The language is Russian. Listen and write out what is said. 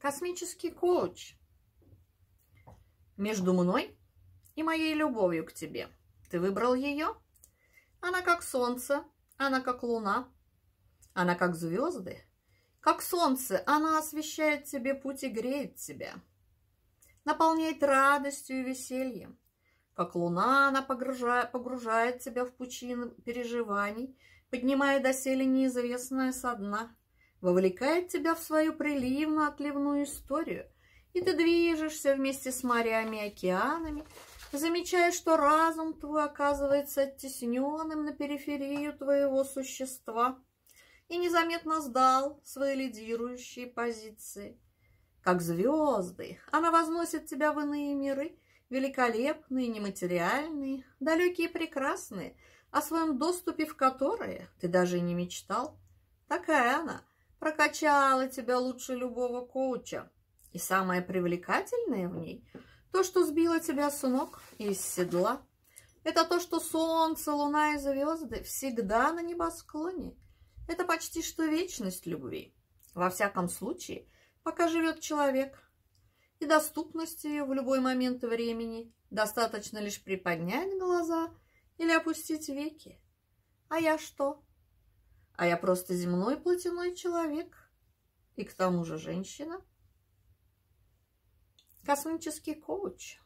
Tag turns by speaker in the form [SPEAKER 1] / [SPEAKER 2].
[SPEAKER 1] космический коуч между мной и моей любовью к тебе. Ты выбрал ее? Она как солнце, она как луна, она как звезды, как солнце, она освещает тебе путь и греет тебя, наполняет радостью и весельем. Как луна, она погружает, погружает тебя в пучину переживаний, поднимая доселе неизвестное со дна – вовлекает тебя в свою приливно-отливную историю, и ты движешься вместе с морями и океанами, замечая, что разум твой оказывается оттесненным на периферию твоего существа и незаметно сдал свои лидирующие позиции. Как звезды, она возносит тебя в иные миры, великолепные, нематериальные, далекие и прекрасные, о своем доступе в которые ты даже не мечтал. Такая она, прокачала тебя лучше любого коуча. И самое привлекательное в ней – то, что сбило тебя с ног из седла. Это то, что солнце, луна и звезды всегда на небосклоне. Это почти что вечность любви. Во всяком случае, пока живет человек. И доступность ее в любой момент времени достаточно лишь приподнять глаза или опустить веки. А я что? А я просто земной плотяной человек. И к тому же женщина. Космический коуч.